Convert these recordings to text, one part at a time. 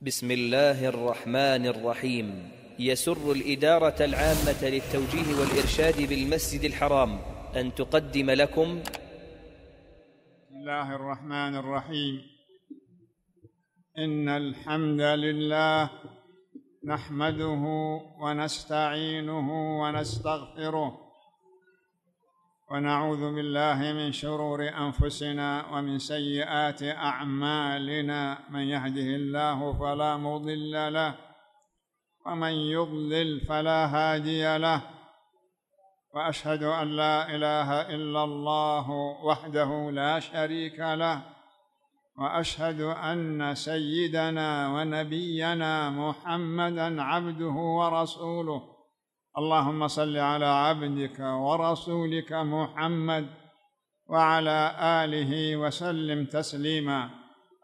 بسم الله الرحمن الرحيم يسر الإدارة العامة للتوجيه والإرشاد بالمسجد الحرام أن تقدم لكم بسم الله الرحمن الرحيم إن الحمد لله نحمده ونستعينه ونستغفره ونعوذ بالله من شرور انفسنا ومن سيئات اعمالنا من يهده الله فلا مضل له ومن يضلل فلا هادي له واشهد ان لا اله الا الله وحده لا شريك له واشهد ان سيدنا ونبينا محمدا عبده ورسوله اللهم صل على عبدك ورسولك محمد وعلى اله وسلم تسليما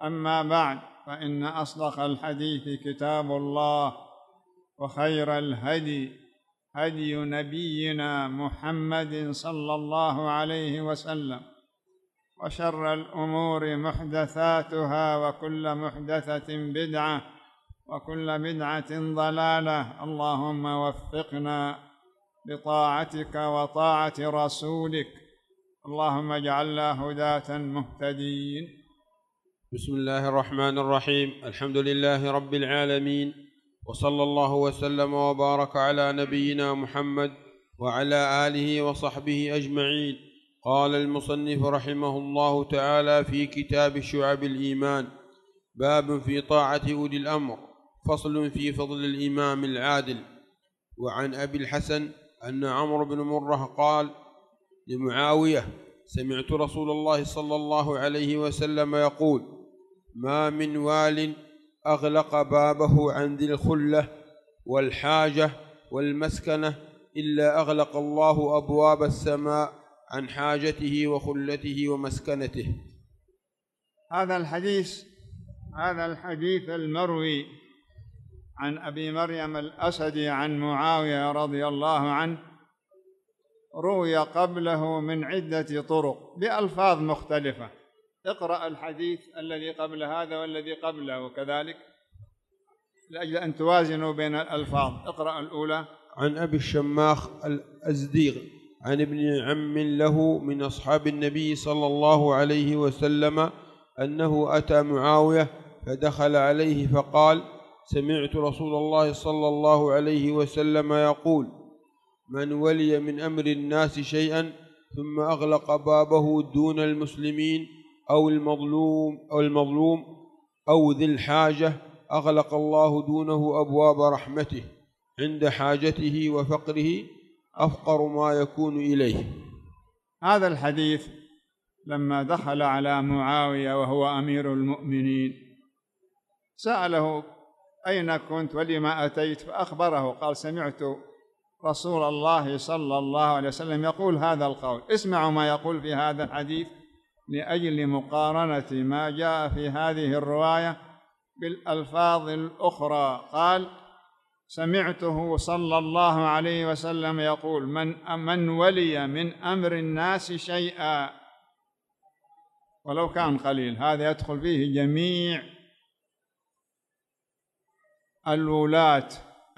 اما بعد فان اصدق الحديث كتاب الله وخير الهدي هدي نبينا محمد صلى الله عليه وسلم وشر الامور محدثاتها وكل محدثه بدعه وكل بدعة ضلالة اللهم وفقنا بطاعتك وطاعة رسولك اللهم اجعلنا هداة مهتدين بسم الله الرحمن الرحيم الحمد لله رب العالمين وصلى الله وسلم وبارك على نبينا محمد وعلى آله وصحبه أجمعين قال المصنف رحمه الله تعالى في كتاب شعب الإيمان باب في طاعة أولي الأمر فصل في فضل الإمام العادل وعن أبي الحسن أن عمرو بن مرة قال لمعاوية سمعت رسول الله صلى الله عليه وسلم يقول ما من وال أغلق بابه عن ذي الخلة والحاجة والمسكنة إلا أغلق الله أبواب السماء عن حاجته وخلته ومسكنته هذا الحديث هذا الحديث المروي عن أبي مريم الأسدي عن معاوية رضي الله عنه روي قبله من عدة طرق بألفاظ مختلفة اقرأ الحديث الذي قبل هذا والذي قبله كذلك لأجل أن توازنوا بين الألفاظ اقرأ الأولى عن أبي الشماخ الأزديغ عن ابن عم له من أصحاب النبي صلى الله عليه وسلم أنه أتى معاوية فدخل عليه فقال سمعت رسول الله صلى الله عليه وسلم يقول من ولي من أمر الناس شيئا ثم أغلق بابه دون المسلمين أو المظلوم أو المظلوم أو ذي الحاجة أغلق الله دونه أبواب رحمته عند حاجته وفقره أفقر ما يكون إليه هذا الحديث لما دخل على معاوية وهو أمير المؤمنين سأله أين كنت ولما أتيت فأخبره قال سمعت رسول الله صلى الله عليه وسلم يقول هذا القول اسمعوا ما يقول في هذا الحديث لأجل مقارنة ما جاء في هذه الرواية بالألفاظ الأخرى قال سمعته صلى الله عليه وسلم يقول من من ولي من أمر الناس شيئا ولو كان قليل هذا يدخل فيه جميع الولاة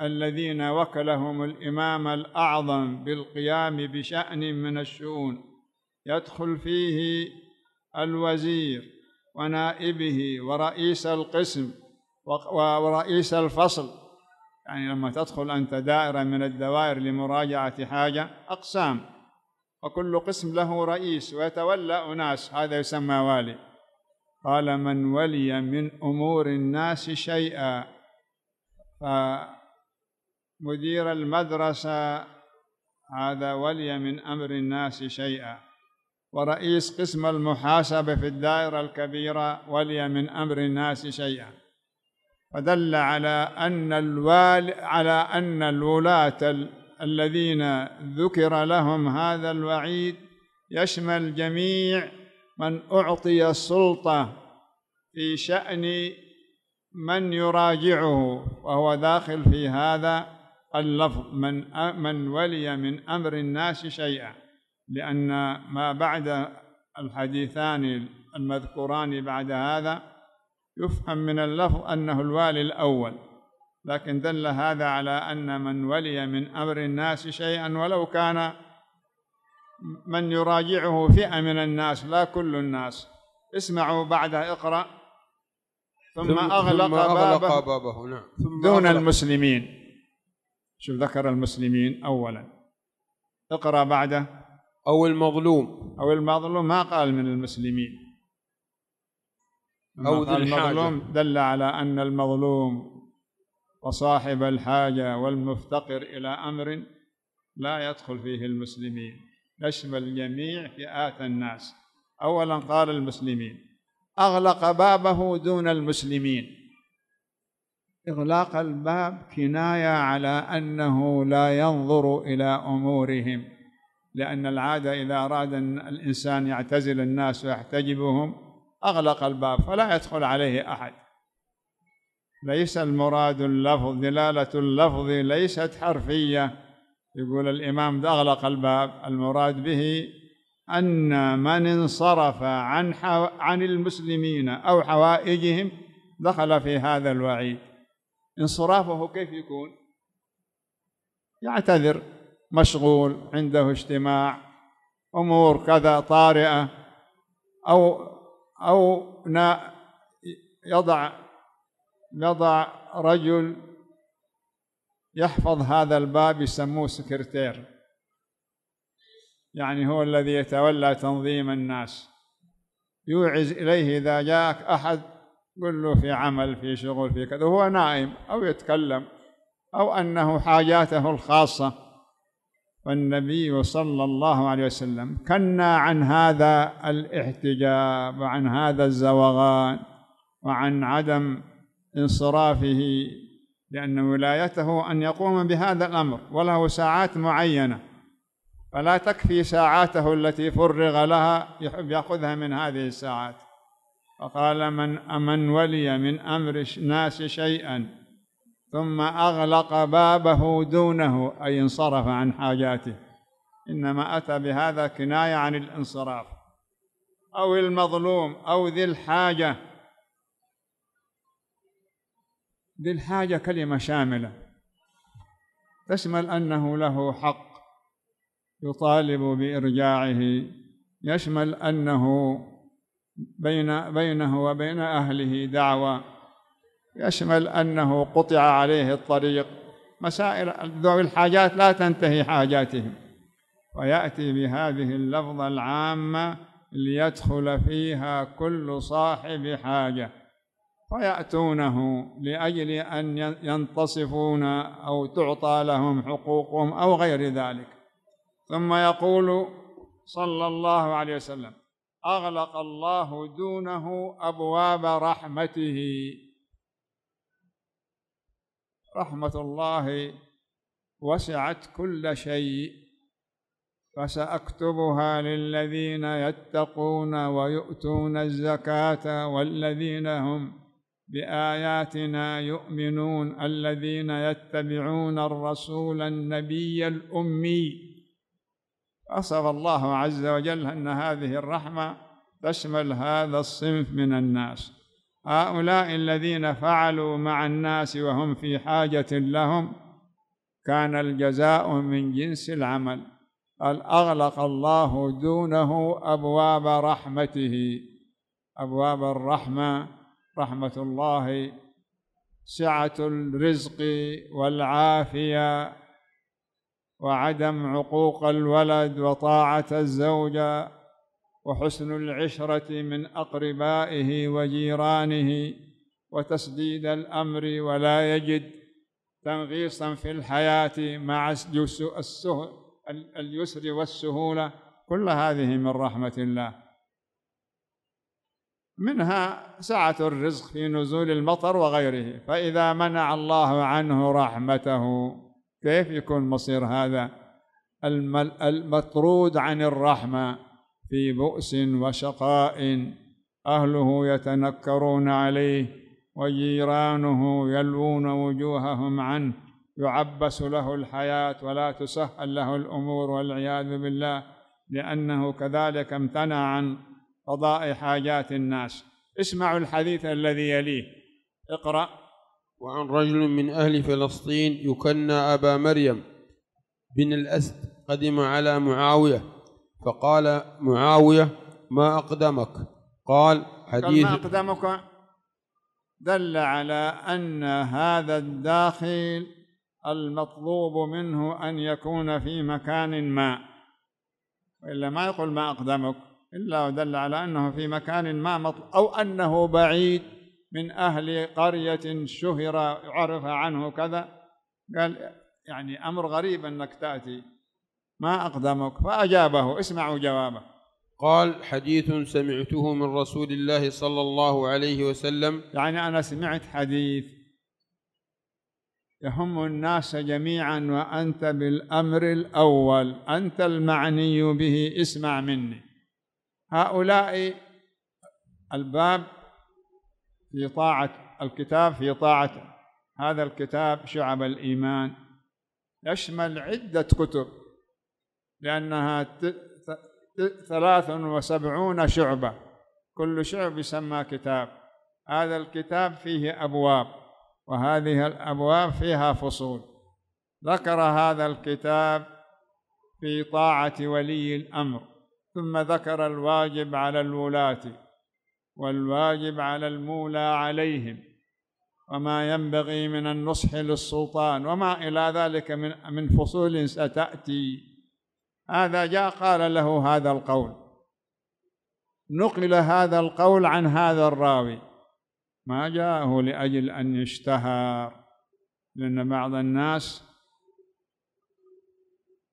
الذين وكلهم الإمام الأعظم بالقيام بشأن من الشؤون يدخل فيه الوزير ونائبه ورئيس القسم ورئيس الفصل يعني لما تدخل أنت دائرة من الدوائر لمراجعة حاجة أقسام وكل قسم له رئيس ويتولى أناس هذا يسمى والي قال من ولي من أمور الناس شيئا فمدير المدرسة هذا ولي من أمر الناس شيئا ورئيس قسم المحاسبة في الدائرة الكبيرة ولي من أمر الناس شيئا فدل على أن الوال على أن الولاة الذين ذكر لهم هذا الوعيد يشمل جميع من أعطي السلطة في شأن من يراجعه وهو داخل في هذا اللفظ من من ولي من امر الناس شيئا لان ما بعد الحديثان المذكوران بعد هذا يفهم من اللفظ انه الوالي الاول لكن دل هذا على ان من ولي من امر الناس شيئا ولو كان من يراجعه فئه من الناس لا كل الناس اسمعوا بعد اقرا ثم, ثم أغلق, ثم أغلق بابه, بابه نعم. ثم دون أغلق. المسلمين شوف ذكر المسلمين أولا اقرأ بعده أو المظلوم أو المظلوم ما قال من المسلمين أو ذي المظلوم دل على أن المظلوم وصاحب الحاجة والمفتقر إلى أمر لا يدخل فيه المسلمين يشمل جميع فئات الناس أولا قال المسلمين أغلق بابه دون المسلمين إغلاق الباب كناية على أنه لا ينظر إلى أمورهم لأن العادة إذا أراد الإنسان يعتزل الناس ويحتجبهم أغلق الباب فلا يدخل عليه أحد ليس المراد اللفظ دلالة اللفظ ليست حرفية يقول الإمام أغلق الباب المراد به أن من انصرف عن حو... عن المسلمين أو حوائجهم دخل في هذا الوعيد انصرافه كيف يكون؟ يعتذر مشغول عنده اجتماع أمور كذا طارئة أو أو يضع يضع رجل يحفظ هذا الباب يسموه سكرتير يعني هو الذي يتولى تنظيم الناس يوعز إليه إذا جاءك أحد قل له في عمل في شغل في كذا هو نائم أو يتكلم أو أنه حاجاته الخاصة فالنبي صلى الله عليه وسلم كنا عن هذا الاحتجاب وعن هذا الزوغان وعن عدم انصرافه لأن ولايته أن يقوم بهذا الأمر وله ساعات معينة فلا تكفي ساعاته التي فرغ لها يحب يأخذها من هذه الساعات فقال من أمن ولي من أمر الناس شيئا ثم أغلق بابه دونه أي انصرف عن حاجاته إنما أتى بهذا كناية عن الانصراف أو المظلوم أو ذي الحاجة ذي الحاجة كلمة شاملة تشمل أنه له حق يطالب بإرجاعه يشمل أنه بين بينه وبين أهله دعوة يشمل أنه قطع عليه الطريق مسائل ذوي الحاجات لا تنتهي حاجاتهم ويأتي بهذه اللفظة العامة ليدخل فيها كل صاحب حاجة فيأتونه لأجل أن ينتصفون أو تعطى لهم حقوقهم أو غير ذلك ثم يقول صلى الله عليه وسلم أغلق الله دونه أبواب رحمته رحمة الله وسعت كل شيء فسأكتبها للذين يتقون ويؤتون الزكاة والذين هم بآياتنا يؤمنون الذين يتبعون الرسول النبي الأمي وصف الله عز وجل أن هذه الرحمة تشمل هذا الصنف من الناس هؤلاء الذين فعلوا مع الناس وهم في حاجة لهم كان الجزاء من جنس العمل الأغلق الله دونه أبواب رحمته أبواب الرحمة رحمة الله سعة الرزق والعافية وعدم عقوق الولد وطاعة الزوجة وحسن العشرة من أقربائه وجيرانه وتسديد الأمر ولا يجد تنغيصا في الحياة مع اليسر والسهولة كل هذه من رحمة الله منها سعة الرزق في نزول المطر وغيره فإذا منع الله عنه رحمته كيف يكون مصير هذا المطرود عن الرحمة في بؤس وشقاء أهله يتنكرون عليه وجيرانه يلوون وجوههم عنه يعبس له الحياة ولا تسهل له الأمور والعياذ بالله لأنه كذلك امتنع عن قضاء حاجات الناس اسمعوا الحديث الذي يليه اقرأ وعن رجل من أهل فلسطين يكنى أبا مريم بن الأسد قدم على معاوية فقال معاوية ما أقدمك قال حديث ما أقدمك دل على أن هذا الداخل المطلوب منه أن يكون في مكان ما إلا ما يقول ما أقدمك إلا ودل على أنه في مكان ما مطلوب أو أنه بعيد من أهل قرية شهر عرف عنه كذا قال يعني أمر غريب أنك تأتي ما أقدمك فأجابه اسمعوا جوابه قال حديث سمعته من رسول الله صلى الله عليه وسلم يعني أنا سمعت حديث يهم الناس جميعا وأنت بالأمر الأول أنت المعني به اسمع مني هؤلاء الباب في طاعة الكتاب في طاعة هذا الكتاب شعب الإيمان يشمل عدة كتب لأنها ثلاث وسبعون شعبة كل شعب يسمى كتاب هذا الكتاب فيه أبواب وهذه الأبواب فيها فصول ذكر هذا الكتاب في طاعة ولي الأمر ثم ذكر الواجب على الولاة والواجب على المولى عليهم وما ينبغي من النصح للسلطان وما إلى ذلك من من فصول ستأتي هذا جاء قال له هذا القول نقل هذا القول عن هذا الراوي ما جاءه لأجل أن يشتهر لأن بعض الناس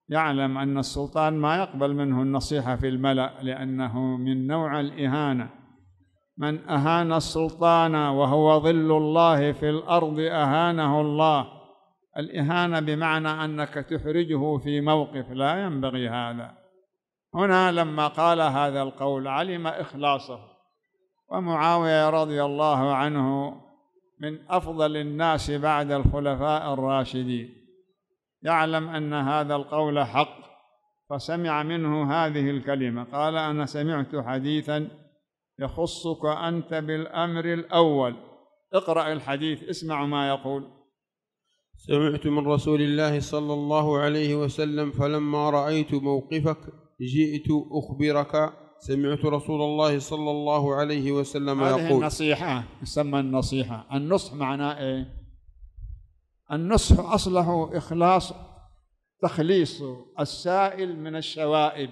يعلم أن السلطان ما يقبل منه النصيحة في الملأ لأنه من نوع الإهانة من أهان السلطان وهو ظل الله في الأرض أهانه الله الإهانة بمعنى أنك تحرجه في موقف لا ينبغي هذا هنا لما قال هذا القول علم إخلاصه ومعاوية رضي الله عنه من أفضل الناس بعد الخلفاء الراشدين يعلم أن هذا القول حق فسمع منه هذه الكلمة قال أنا سمعت حديثاً يخصك أنت بالأمر الأول اقرأ الحديث اسمع ما يقول سمعت من رسول الله صلى الله عليه وسلم فلما رأيت موقفك جئت أخبرك سمعت رسول الله صلى الله عليه وسلم يقول هذه النصيحة يسمى النصيحة النصح معناه إيه النصح أصله إخلاص تخليص السائل من الشوائب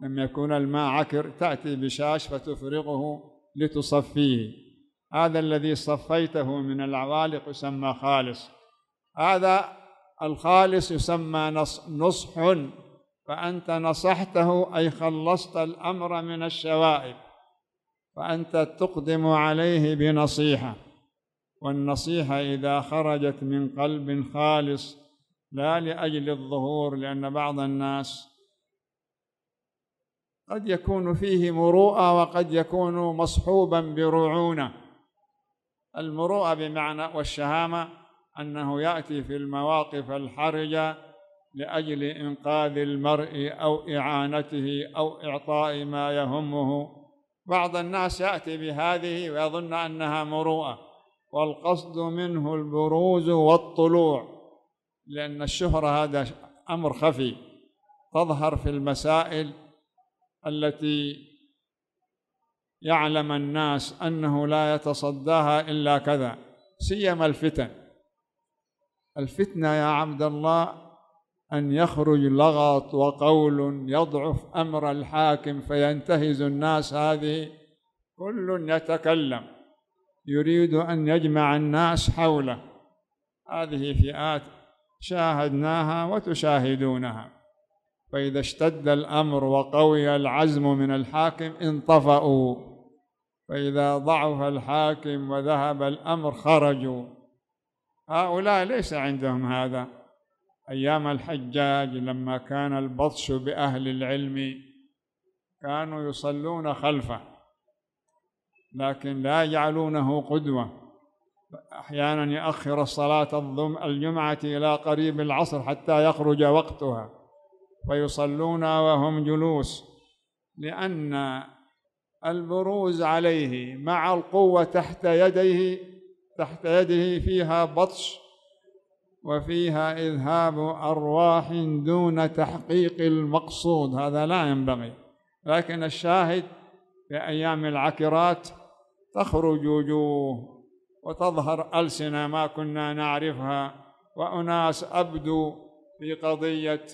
لما يكون الماء عكر تأتي بشاش فتفرغه لتصفيه هذا الذي صفيته من العوالق يسمى خالص هذا الخالص يسمى نصح فأنت نصحته أي خلصت الأمر من الشوائب فأنت تقدم عليه بنصيحة والنصيحة إذا خرجت من قلب خالص لا لأجل الظهور لأن بعض الناس قد يكون فيه مروءه وقد يكون مصحوبا برعونه المروءه بمعنى والشهامه انه ياتي في المواقف الحرجه لاجل انقاذ المرء او اعانته او اعطاء ما يهمه بعض الناس ياتي بهذه ويظن انها مروءه والقصد منه البروز والطلوع لان الشهره هذا امر خفي تظهر في المسائل التي يعلم الناس أنه لا يتصداها إلا كذا سيما الفتن الفتنة يا عبد الله أن يخرج لغط وقول يضعف أمر الحاكم فينتهز الناس هذه كل يتكلم يريد أن يجمع الناس حوله هذه فئات شاهدناها وتشاهدونها فإذا اشتد الأمر وقوي العزم من الحاكم انطفأوا فإذا ضعف الحاكم وذهب الأمر خرجوا هؤلاء ليس عندهم هذا أيام الحجاج لما كان البطش بأهل العلم كانوا يصلون خلفه لكن لا يجعلونه قدوة أحيانا يؤخر الصلاة الجمعة إلى قريب العصر حتى يخرج وقتها فيصلون وهم جلوس لأن البروز عليه مع القوة تحت يديه تحت يده فيها بطش وفيها إذهاب أرواح دون تحقيق المقصود هذا لا ينبغي لكن الشاهد في أيام العكرات تخرج وجوه وتظهر ألسنة ما كنا نعرفها وأناس أبدوا في قضية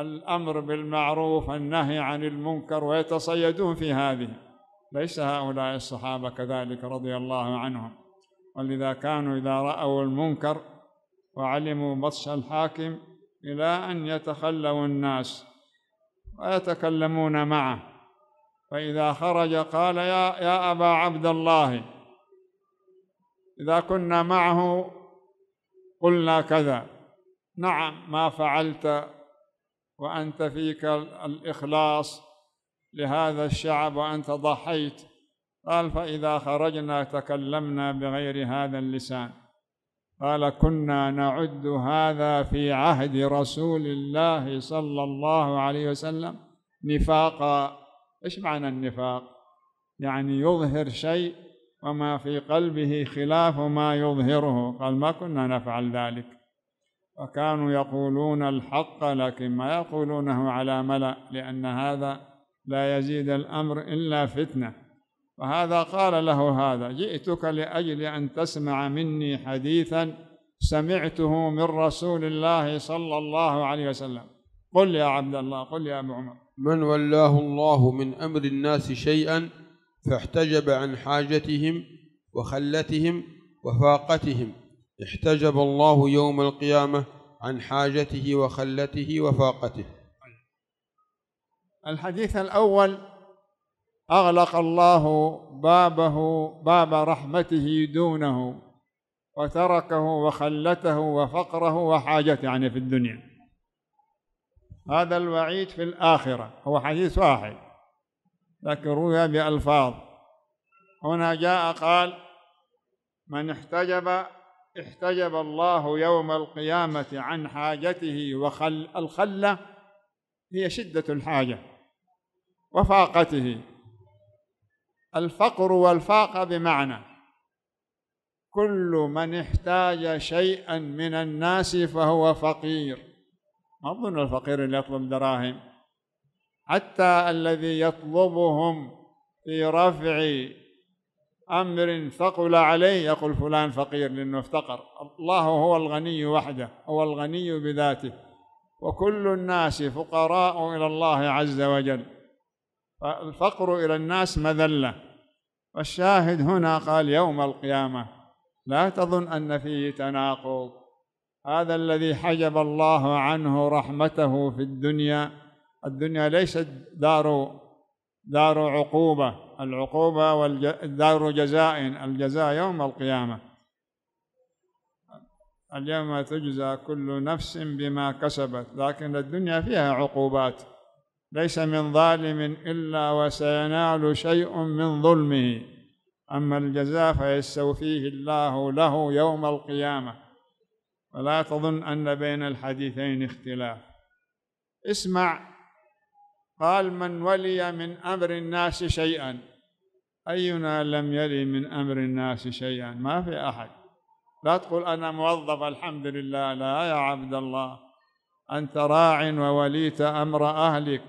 الأمر بالمعروف والنهي عن المنكر ويتصيدون في هذه ليس هؤلاء الصحابة كذلك رضي الله عنهم ولذا كانوا إذا رأوا المنكر وعلموا بطش الحاكم إلى أن يتخلوا الناس ويتكلمون معه فإذا خرج قال يا, يا أبا عبد الله إذا كنا معه قلنا كذا نعم ما فعلت وأنت فيك الإخلاص لهذا الشعب وأنت ضحيت قال فإذا خرجنا تكلمنا بغير هذا اللسان قال كنا نعد هذا في عهد رسول الله صلى الله عليه وسلم نفاقا ايش معنى النفاق يعني يظهر شيء وما في قلبه خلاف ما يظهره قال ما كنا نفعل ذلك وكانوا يقولون الحق لكن ما يقولونه على ملأ لأن هذا لا يزيد الأمر إلا فتنة وهذا قال له هذا جئتك لأجل أن تسمع مني حديثا سمعته من رسول الله صلى الله عليه وسلم قل يا عبد الله قل يا أبو عمر من ولاه الله من أمر الناس شيئا فاحتجب عن حاجتهم وخلتهم وفاقتهم احتجب الله يوم القيامة عن حاجته وخلته وفاقته الحديث الأول أغلق الله بابه باب رحمته دونه وتركه وخلته وفقره وحاجته يعني في الدنيا هذا الوعيد في الآخرة هو حديث واحد لكن روي بألفاظ هنا جاء قال من احتجب احتجب الله يوم القيامة عن حاجته وخل الخلة هي شدة الحاجة وفاقته الفقر والفاقة بمعنى كل من احتاج شيئا من الناس فهو فقير ما أظن الفقير اللي يطلب دراهم حتى الذي يطلبهم في رفع أمر ثقل عليه يقول فلان فقير لأنه افتقر الله هو الغني وحده هو الغني بذاته وكل الناس فقراء إلى الله عز وجل فالفقر إلى الناس مذلة والشاهد هنا قال يوم القيامة لا تظن أن فيه تناقض هذا الذي حجب الله عنه رحمته في الدنيا الدنيا ليست دار دار عقوبة العقوبة والدار جزاء الجزاء يوم القيامة اليوم تجزى كل نفس بما كسبت لكن الدنيا فيها عقوبات ليس من ظالم إلا وسينال شيء من ظلمه أما الجزاء فيستوفيه الله له يوم القيامة ولا تظن أن بين الحديثين اختلاف اسمع قال من ولي من أمر الناس شيئا أينا لم يلي من أمر الناس شيئا ما في أحد لا تقول أنا موظف الحمد لله لا يا عبد الله أنت راع ووليت أمر أهلك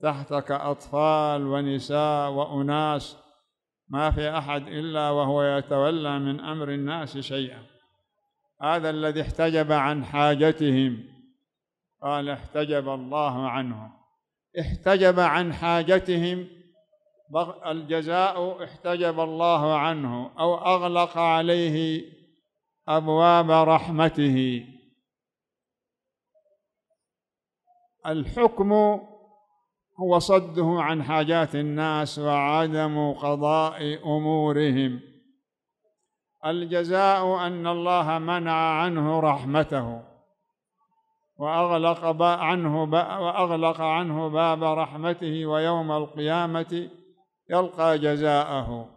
تحتك أطفال ونساء وأناس ما في أحد إلا وهو يتولى من أمر الناس شيئا هذا الذي احتجب عن حاجتهم قال احتجب الله عنهم احتجب عن حاجتهم الجزاء احتجب الله عنه أو أغلق عليه أبواب رحمته الحكم هو صده عن حاجات الناس وعدم قضاء أمورهم الجزاء أن الله منع عنه رحمته وأغلق عنه وأغلق عنه باب رحمته ويوم القيامة يلقى جزاءه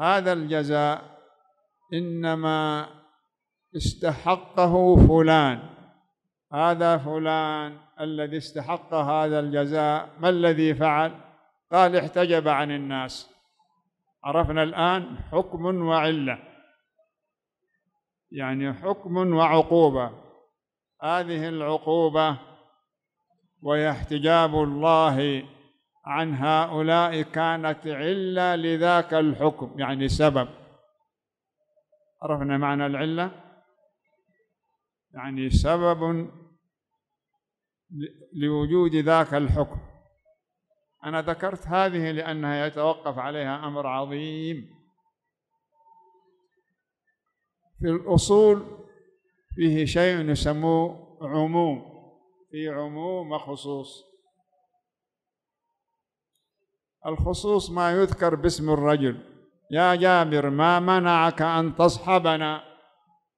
هذا الجزاء إنما استحقه فلان هذا فلان الذي استحق هذا الجزاء ما الذي فعل قال احتجب عن الناس عرفنا الآن حكم وعلة يعني حكم وعقوبة هذه العقوبة ويحتجاب احتجاب الله عن هؤلاء كانت علة لذاك الحكم يعني سبب عرفنا معنى العلة يعني سبب لوجود ذاك الحكم أنا ذكرت هذه لأنها يتوقف عليها أمر عظيم في الأصول فيه شيء يسموه عموم في عموم وخصوص الخصوص ما يذكر باسم الرجل يا جابر ما منعك أن تصحبنا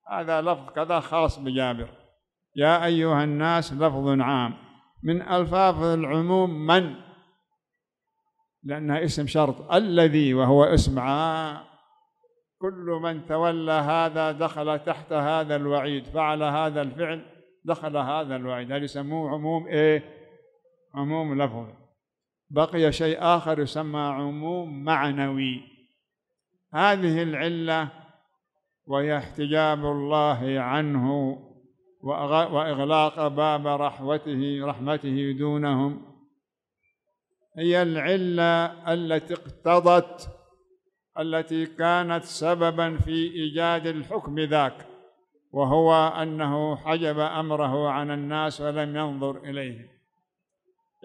هذا لفظ كذا خاص بجابر يا أيها الناس لفظ عام من ألفاظ العموم من لأنها اسم شرط الذي وهو اسم عام كل من تولى هذا دخل تحت هذا الوعيد فعل هذا الفعل دخل هذا الوعيد هذا يسموه عموم ايه عموم لفظ بقي شيء آخر يسمى عموم معنوي هذه العلة وهي احتجاب الله عنه وإغلاق باب رحمته رحمته دونهم هي العلة التي اقتضت التي كانت سببا في ايجاد الحكم ذاك وهو انه حجب امره عن الناس ولم ينظر اليه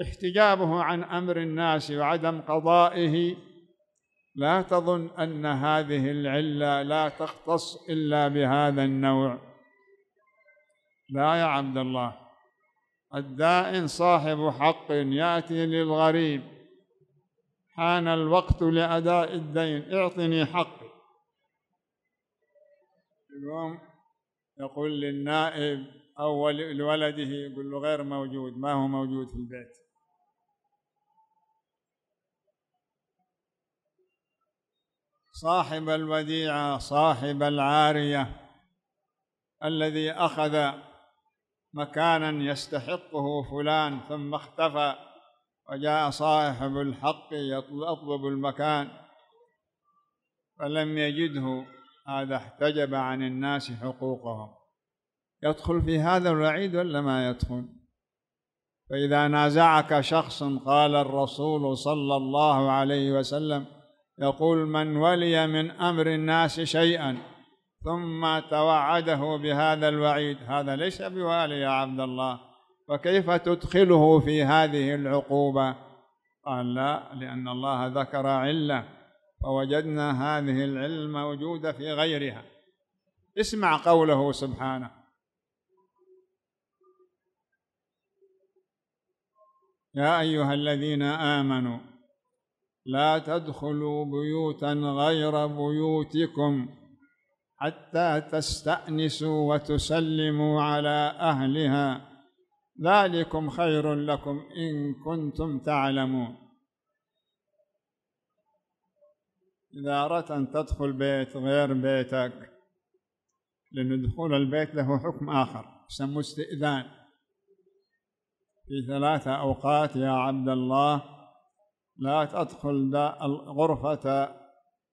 احتجابه عن امر الناس وعدم قضائه لا تظن ان هذه العله لا تختص الا بهذا النوع لا يا عبد الله الدائن صاحب حق ياتي للغريب حان الوقت لأداء الدين اعطني حقي اليوم يقول للنائب أو لولده يقول له غير موجود ما هو موجود في البيت صاحب الوديعة صاحب العارية الذي أخذ مكانا يستحقه فلان ثم اختفى وجاء صاحب الحق يطلب المكان فلم يجده هذا احتجب عن الناس حقوقهم يدخل في هذا الوعيد ولا ما يدخل فإذا نازعك شخص قال الرسول صلى الله عليه وسلم يقول من ولي من أمر الناس شيئا ثم توعده بهذا الوعيد هذا ليس بوالي يا عبد الله فكيف تدخله في هذه العقوبة قال لا لأن الله ذكر علة فوجدنا هذه العلة موجودة في غيرها اسمع قوله سبحانه يا أيها الذين آمنوا لا تدخلوا بيوتا غير بيوتكم حتى تستأنسوا وتسلموا على أهلها ذلكم خير لكم إن كنتم تعلمون إذا أردت أن تدخل بيت غير بيتك لأن دخول البيت له حكم آخر يسموه استئذان في ثلاثة أوقات يا عبد الله لا تدخل غرفة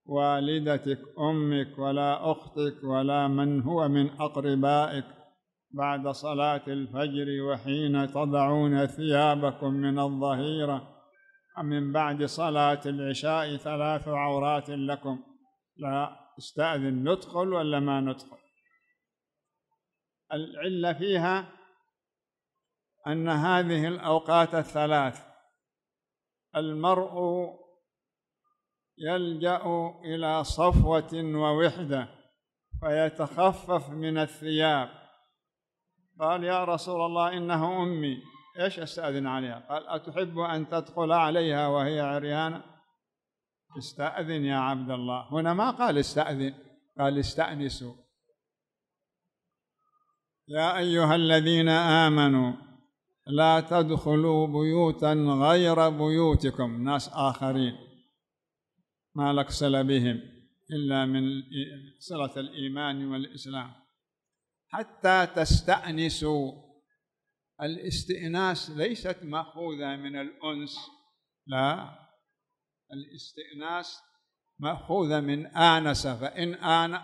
والدتك أمك ولا أختك ولا من هو من أقربائك بعد صلاة الفجر وحين تضعون ثيابكم من الظهيرة من بعد صلاة العشاء ثلاث عورات لكم لا استأذن ندخل ولا ما ندخل العلة فيها أن هذه الأوقات الثلاث المرء يلجأ إلى صفوة ووحدة فيتخفف من الثياب قال يا رسول الله إنه أمي إيش أستأذن عليها قال أتحب أن تدخل عليها وهي عريانة استأذن يا عبد الله هنا ما قال استأذن قال استأنسوا يا أيها الذين آمنوا لا تدخلوا بيوتا غير بيوتكم ناس آخرين ما لك صلة بهم إلا من صلة الإيمان والإسلام حتى تستأنسوا الاستئناس ليست مأخوذة من الأنس لا الاستئناس مأخوذة من آنس فإن آن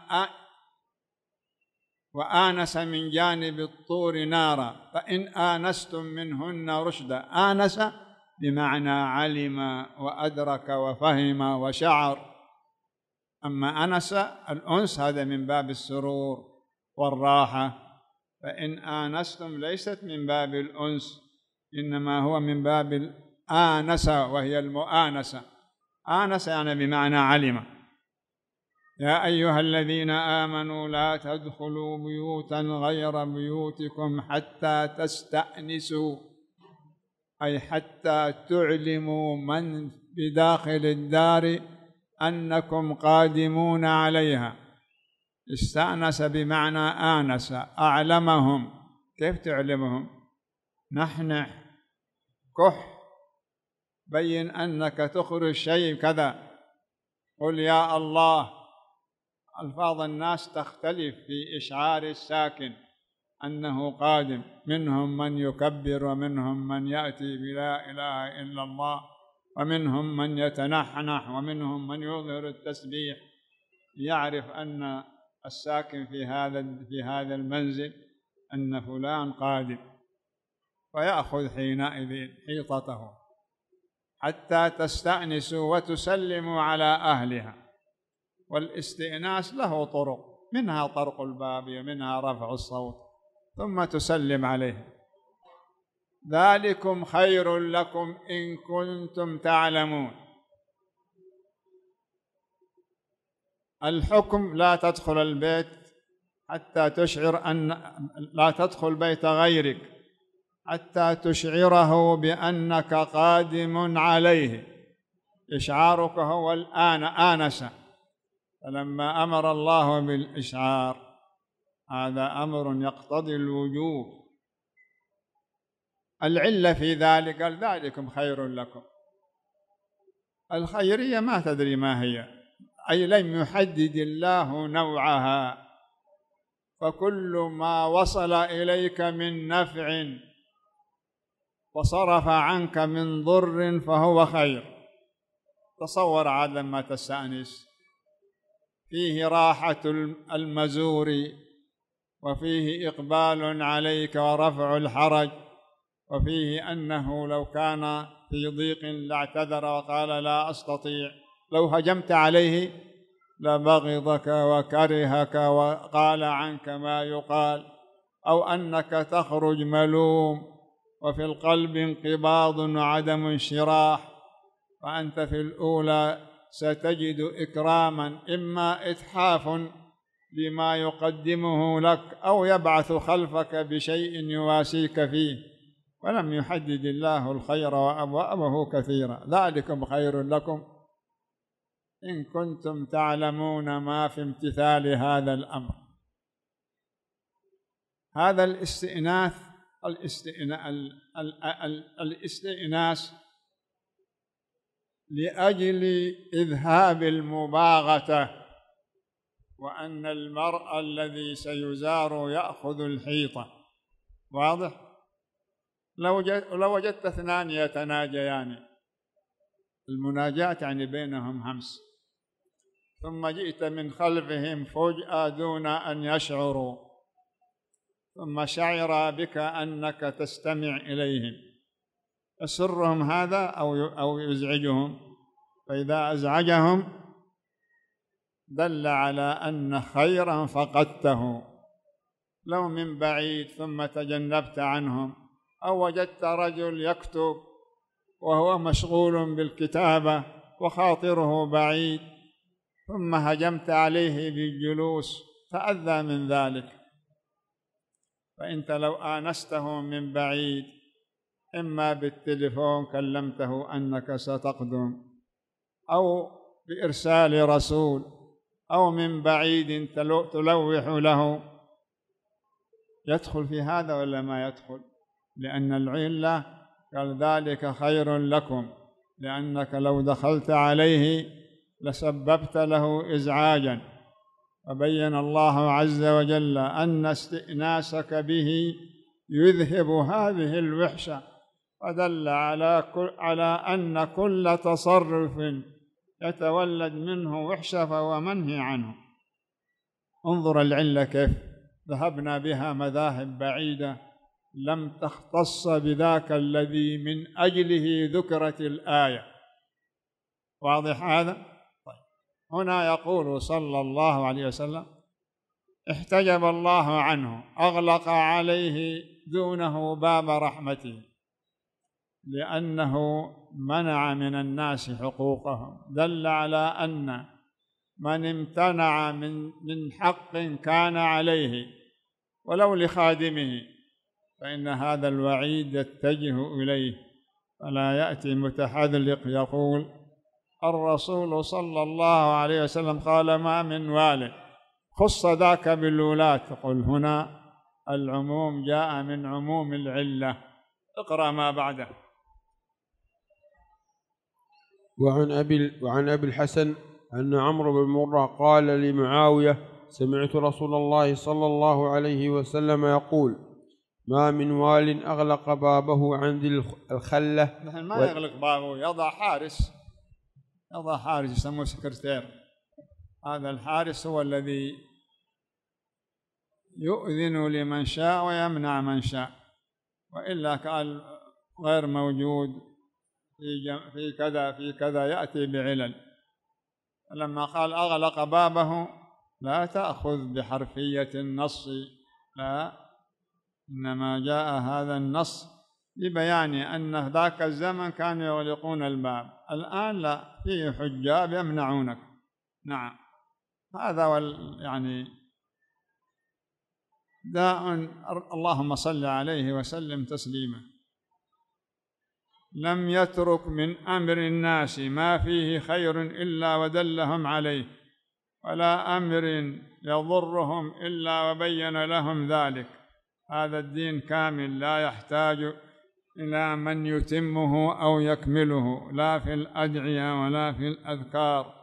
وآنس من جانب الطور نارا فإن آنستم منهن رشدا آنس بمعنى علم وأدرك وفهم وشعر أما أنس الأنس هذا من باب السرور والراحة فإن آنستم ليست من باب الأنس إنما هو من باب الآنسة وهي المؤانسة آنس يعني بمعنى علم يا أيها الذين آمنوا لا تدخلوا بيوتا غير بيوتكم حتى تستأنسوا أي حتى تعلموا من بداخل الدار أنكم قادمون عليها استأنس بمعنى آنس أعلمهم كيف تعلمهم نحنح كح بين أنك تخرج شيء كذا قل يا الله ألفاظ الناس تختلف في إشعار الساكن أنه قادم منهم من يكبر ومنهم من يأتي بلا إله إلا الله ومنهم من يتنحنح ومنهم من يظهر التسبيح يعرف أن الساكن في هذا في هذا المنزل أن فلان قادم فيأخذ حينئذ حيطته حتى تستأنسوا وتسلموا على أهلها والاستئناس له طرق منها طرق الباب ومنها رفع الصوت ثم تسلم عليه ذلكم خير لكم إن كنتم تعلمون الحكم لا تدخل البيت حتى تشعر أن لا تدخل بيت غيرك حتى تشعره بأنك قادم عليه إشعارك هو الآن آنس فلما أمر الله بالإشعار هذا أمر يقتضي الوجوب العلة في ذلك قال ذلكم خير لكم الخيرية ما تدري ما هي أي لم يحدد الله نوعها فكل ما وصل إليك من نفع وصرف عنك من ضر فهو خير تصور عاد لما تستأنس فيه راحة المزور وفيه إقبال عليك ورفع الحرج وفيه أنه لو كان في ضيق لاعتذر وقال لا أستطيع لو هجمت عليه لبغضك وكرهك وقال عنك ما يقال أو أنك تخرج ملوم وفي القلب انقباض وعدم انشراح فأنت في الأولى ستجد إكراما إما إتحاف بما يقدمه لك أو يبعث خلفك بشيء يواسيك فيه ولم يحدد الله الخير وأبوابه كثيرا ذلكم خير لكم إن كنتم تعلمون ما في امتثال هذا الأمر هذا الاستئناث الاستئناس لأجل إذهاب المباغتة وأن المرء الذي سيزار يأخذ الحيطة واضح؟ لو لو وجدت اثنان يتناجيان المناجاة يعني بينهم همس ثم جئت من خلفهم فجأة دون أن يشعروا ثم شعر بك أنك تستمع إليهم يسرهم هذا أو أو يزعجهم فإذا أزعجهم دل على أن خيرا فقدته لو من بعيد ثم تجنبت عنهم أو وجدت رجل يكتب وهو مشغول بالكتابة وخاطره بعيد ثم هجمت عليه بالجلوس تأذى من ذلك فأنت لو آنسته من بعيد إما بالتليفون كلمته أنك ستقدم أو بإرسال رسول أو من بعيد تلوح له يدخل في هذا ولا ما يدخل لأن العلة قال ذلك خير لكم لأنك لو دخلت عليه لسببت له إزعاجا فبين الله عز وجل أن استئناسك به يذهب هذه الوحشة ودل على على أن كل تصرف يتولد منه وحشة فهو منهي عنه انظر العلة كيف ذهبنا بها مذاهب بعيدة لم تختص بذاك الذي من أجله ذكرت الآية واضح هذا؟ هنا يقول صلى الله عليه وسلم احتجب الله عنه أغلق عليه دونه باب رحمته لأنه منع من الناس حقوقهم دل على أن من امتنع من من حق كان عليه ولو لخادمه فإن هذا الوعيد يتجه إليه فلا يأتي متحذلق يقول الرسول صلى الله عليه وسلم قال ما من وال خص ذاك بالولاة قل هنا العموم جاء من عموم العلة اقرأ ما بعده وعن أبي, وعن أبي الحسن أن عمرو بن مرة قال لمعاوية سمعت رسول الله صلى الله عليه وسلم يقول ما من وال أغلق بابه عن ذي الخلة ما يغلق بابه يضع حارس يضع حارس يسموه سكرتير هذا الحارس هو الذي يؤذن لمن شاء ويمنع من شاء وإلا كان غير موجود في في كذا في كذا يأتي بعلل لما قال أغلق بابه لا تأخذ بحرفية النص لا إنما جاء هذا النص لبيان أن ذاك الزمن كانوا يغلقون الباب الآن لا فيه حجاب يمنعونك نعم هذا وال يعني داء اللهم صل عليه وسلم تسليما لم يترك من أمر الناس ما فيه خير إلا ودلهم عليه ولا أمر يضرهم إلا وبين لهم ذلك هذا الدين كامل لا يحتاج إلى من يتمه أو يكمله لا في الأدعية ولا في الأذكار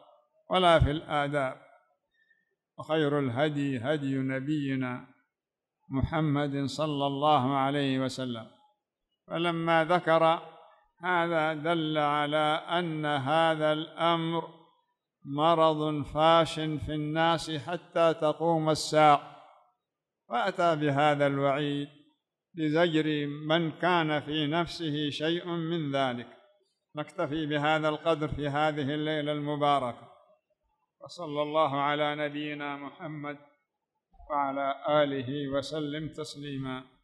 ولا في الآداب وخير الهدي هدي نبينا محمد صلى الله عليه وسلم فلما ذكر هذا دل على أن هذا الأمر مرض فاش في الناس حتى تقوم الساعة فأتى بهذا الوعيد لزجر من كان في نفسه شيء من ذلك نكتفي بهذا القدر في هذه الليلة المباركة وصلى الله على نبينا محمد وعلى آله وسلم تسليماً